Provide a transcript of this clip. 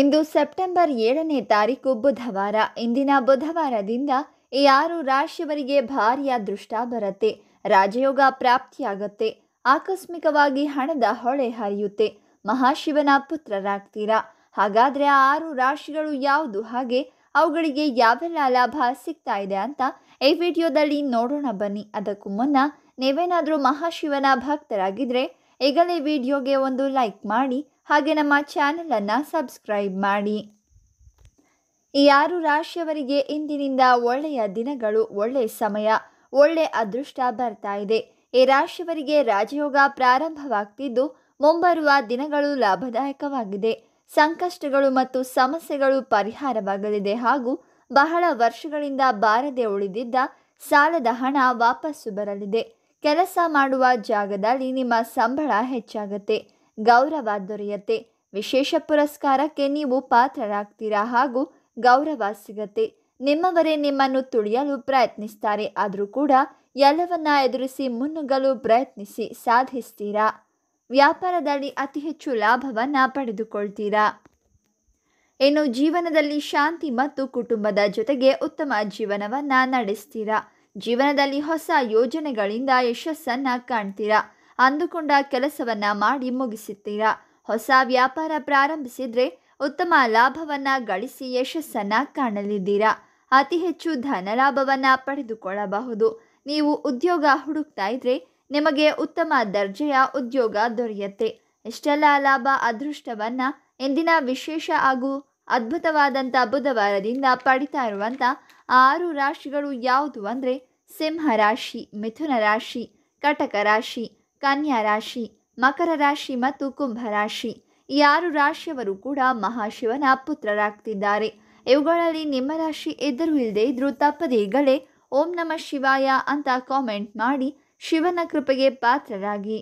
ಇಂದು September ಏಳನೇ ತಾರೀಕು ಬುಧವಾರ ಇಂದಿನ ಬುಧವಾರದಿಂದ ಈ ಆರು ರಾಶಿಯವರಿಗೆ ಭಾರೀ ಅದೃಷ್ಟ ಬರುತ್ತೆ ರಾಜಯೋಗ ಪ್ರಾಪ್ತಿಯಾಗತ್ತೆ ಆಕಸ್ಮಿಕವಾಗಿ ಹಣದ ಹೊಳೆ ಹರಿಯುತ್ತೆ ಮಹಾಶಿವನ ಪುತ್ರರಾಗ್ತೀರಾ ಹಾಗಾದ್ರೆ ಆ ಆರು ರಾಶಿಗಳು ಯಾವುದು ಹಾಗೆ ಅವುಗಳಿಗೆ ಯಾವೆಲ್ಲ ಲಾಭ ಸಿಗ್ತಾ ಇದೆ ಅಂತ ಈ ವಿಡಿಯೋದಲ್ಲಿ ನೋಡೋಣ ಬನ್ನಿ ಅದಕ್ಕೂ ಮುನ್ನ ನೀವೇನಾದರೂ ಮಹಾಶಿವನ ಭಕ್ತರಾಗಿದ್ದರೆ ಈಗಲೇ ವಿಡಿಯೋಗೆ ಒಂದು ಲೈಕ್ ಮಾಡಿ ಹಾಗೆ ನಮ್ಮ ಚಾನಲನ್ನು ಸಬ್ಸ್ಕ್ರೈಬ್ ಮಾಡಿ ಈ ಯಾರು ರಾಶಿಯವರಿಗೆ ಇಂದಿನಿಂದ ಒಳ್ಳೆಯ ದಿನಗಳು ಒಳ್ಳೆಯ ಸಮಯ ಒಳ್ಳೆ ಅದೃಷ್ಟ ಬರ್ತಾ ಇದೆ ಈ ರಾಶಿಯವರಿಗೆ ರಾಜಯೋಗ ಪ್ರಾರಂಭವಾಗ್ತಿದ್ದು ಮುಂಬರುವ ದಿನಗಳು ಲಾಭದಾಯಕವಾಗಿದೆ ಸಂಕಷ್ಟಗಳು ಮತ್ತು ಸಮಸ್ಯೆಗಳು ಪರಿಹಾರವಾಗಲಿದೆ ಹಾಗೂ ಬಹಳ ವರ್ಷಗಳಿಂದ ಬಾರದೆ ಉಳಿದಿದ್ದ ಸಾಲದ ಹಣ ವಾಪಸ್ಸು ಬರಲಿದೆ ಕೆಲಸ ಮಾಡುವ ಜಾಗದಲ್ಲಿ ನಿಮ್ಮ ಸಂಬಳ ಹೆಚ್ಚಾಗುತ್ತೆ ಗೌರವ ದೊರೆಯುತ್ತೆ ವಿಶೇಷ ಪುರಸ್ಕಾರಕ್ಕೆ ನೀವು ಪಾತ್ರರಾಗ್ತೀರಾ ಹಾಗೂ ಗೌರವ ಸಿಗತ್ತೆ ನಿಮ್ಮವರೇ ನಿಮ್ಮನ್ನು ತುಳಿಯಲು ಪ್ರಯತ್ನಿಸ್ತಾರೆ ಆದರೂ ಕೂಡ ಎಲ್ಲವನ್ನ ಎದುರಿಸಿ ಮುನ್ನುಗ್ಗಲು ಪ್ರಯತ್ನಿಸಿ ಸಾಧಿಸ್ತೀರಾ ವ್ಯಾಪಾರದಲ್ಲಿ ಅತಿ ಹೆಚ್ಚು ಲಾಭವನ್ನು ಪಡೆದುಕೊಳ್ತೀರಾ ಇನ್ನು ಜೀವನದಲ್ಲಿ ಶಾಂತಿ ಮತ್ತು ಕುಟುಂಬದ ಜೊತೆಗೆ ಉತ್ತಮ ಜೀವನವನ್ನು ನಡೆಸ್ತೀರಾ ಜೀವನದಲ್ಲಿ ಹೊಸ ಯೋಜನೆಗಳಿಂದ ಯಶಸ್ಸನ್ನು ಕಾಣ್ತೀರಾ ಅಂದುಕೊಂಡ ಕೆಲಸವನ್ನ ಮಾಡಿ ಮುಗಿಸುತ್ತೀರಾ ಹೊಸ ವ್ಯಾಪಾರ ಪ್ರಾರಂಭಿಸಿದ್ರೆ ಉತ್ತಮ ಲಾಭವನ್ನ ಗಳಿಸಿ ಯಶಸ್ಸನ್ನ ಕಾಣಲಿದ್ದೀರಾ ಅತಿ ಹೆಚ್ಚು ಧನ ಲಾಭವನ್ನ ಪಡೆದುಕೊಳ್ಳಬಹುದು ನೀವು ಉದ್ಯೋಗ ಹುಡುಕ್ತಾ ಇದ್ರೆ ನಿಮಗೆ ಉತ್ತಮ ದರ್ಜೆಯ ಉದ್ಯೋಗ ದೊರೆಯುತ್ತೆ ಇಷ್ಟೆಲ್ಲ ಲಾಭ ಅದೃಷ್ಟವನ್ನ ಇಂದಿನ ವಿಶೇಷ ಹಾಗೂ ಅದ್ಭುತವಾದಂಥ ಬುಧವಾರದಿಂದ ಪಡಿತಾ ಇರುವಂಥ ಆರು ರಾಶಿಗಳು ಯಾವುದು ಅಂದರೆ ಸಿಂಹ ರಾಶಿ ಮಿಥುನ ರಾಶಿ ಕಟಕ ರಾಶಿ ಕನ್ಯಾ ರಾಶಿ ಮಕರ ರಾಶಿ ಮತ್ತು ಕುಂಭ ರಾಶಿ ಈ ಆರು ರಾಶಿಯವರು ಕೂಡ ಮಹಾಶಿವನ ಪುತ್ರರಾಗ್ತಿದ್ದಾರೆ ಇವುಗಳಲ್ಲಿ ನಿಮ್ಮ ರಾಶಿ ಎದುರು ಇಲ್ಲದೆ ಇದ್ರೂ ತಪ್ಪದೇಗಳೇ ಓಂ ನಮ ಶಿವಾಯ ಅಂತ ಕಾಮೆಂಟ್ ಮಾಡಿ ಶಿವನ ಕೃಪೆಗೆ ಪಾತ್ರರಾಗಿ